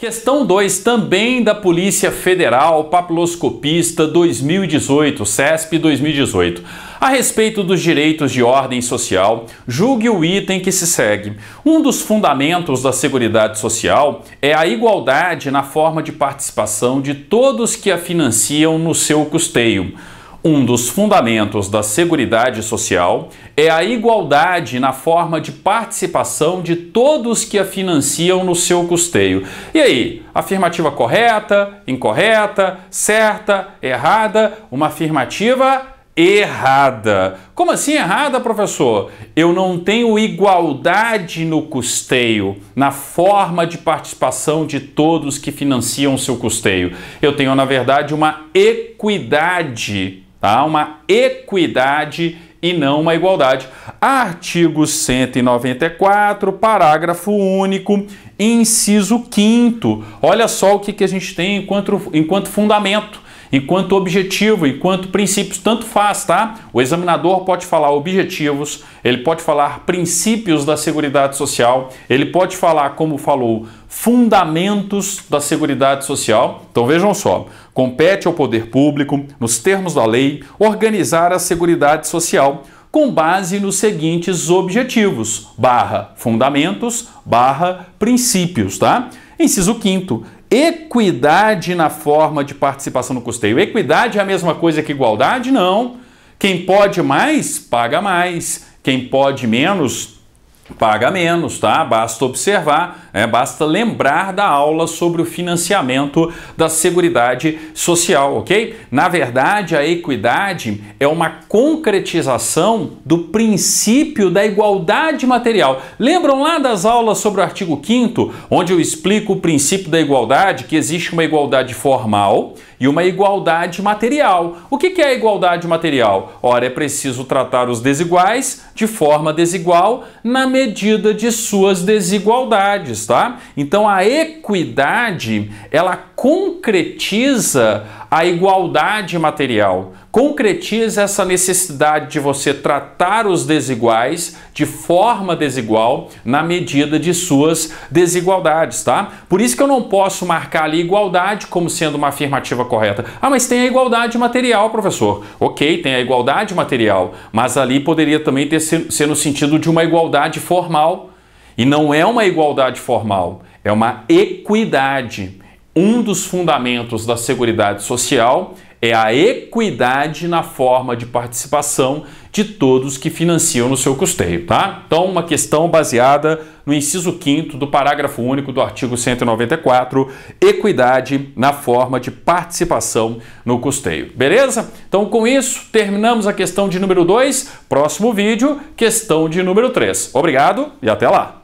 Questão 2 também da Polícia Federal, Papiloscopista 2018, CESP 2018. A respeito dos direitos de ordem social, julgue o item que se segue. Um dos fundamentos da Seguridade Social é a igualdade na forma de participação de todos que a financiam no seu custeio. Um dos fundamentos da Seguridade Social é a igualdade na forma de participação de todos que a financiam no seu custeio. E aí, afirmativa correta, incorreta, certa, errada? Uma afirmativa errada. Como assim errada, professor? Eu não tenho igualdade no custeio, na forma de participação de todos que financiam seu custeio. Eu tenho, na verdade, uma equidade tá? Uma equidade e não uma igualdade. Artigo 194, parágrafo único, inciso 5 Olha só o que, que a gente tem enquanto, enquanto fundamento Enquanto objetivo, enquanto princípios, tanto faz, tá? O examinador pode falar objetivos, ele pode falar princípios da Seguridade Social, ele pode falar, como falou, fundamentos da Seguridade Social. Então vejam só, compete ao poder público, nos termos da lei, organizar a Seguridade Social com base nos seguintes objetivos, barra fundamentos, barra princípios, tá? Inciso quinto, equidade na forma de participação no custeio. Equidade é a mesma coisa que igualdade? Não. Quem pode mais, paga mais. Quem pode menos, paga menos, tá? Basta observar, é, basta lembrar da aula sobre o financiamento da Seguridade Social, ok? Na verdade, a equidade é uma concretização do princípio da igualdade material. Lembram lá das aulas sobre o artigo 5 onde eu explico o princípio da igualdade, que existe uma igualdade formal e uma igualdade material. O que é a igualdade material? Ora, é preciso tratar os desiguais de forma desigual na medida de suas desigualdades, tá? Então a equidade, ela concretiza a igualdade material, concretiza essa necessidade de você tratar os desiguais de forma desigual na medida de suas desigualdades, tá? Por isso que eu não posso marcar ali igualdade como sendo uma afirmativa correta. Ah, mas tem a igualdade material, professor. Ok, tem a igualdade material, mas ali poderia também ter ser no sentido de uma igualdade formal. E não é uma igualdade formal, é uma equidade. Um dos fundamentos da Seguridade Social é a equidade na forma de participação de todos que financiam no seu custeio, tá? Então, uma questão baseada no inciso 5 do parágrafo único do artigo 194, equidade na forma de participação no custeio. Beleza? Então, com isso, terminamos a questão de número 2. Próximo vídeo, questão de número 3. Obrigado e até lá.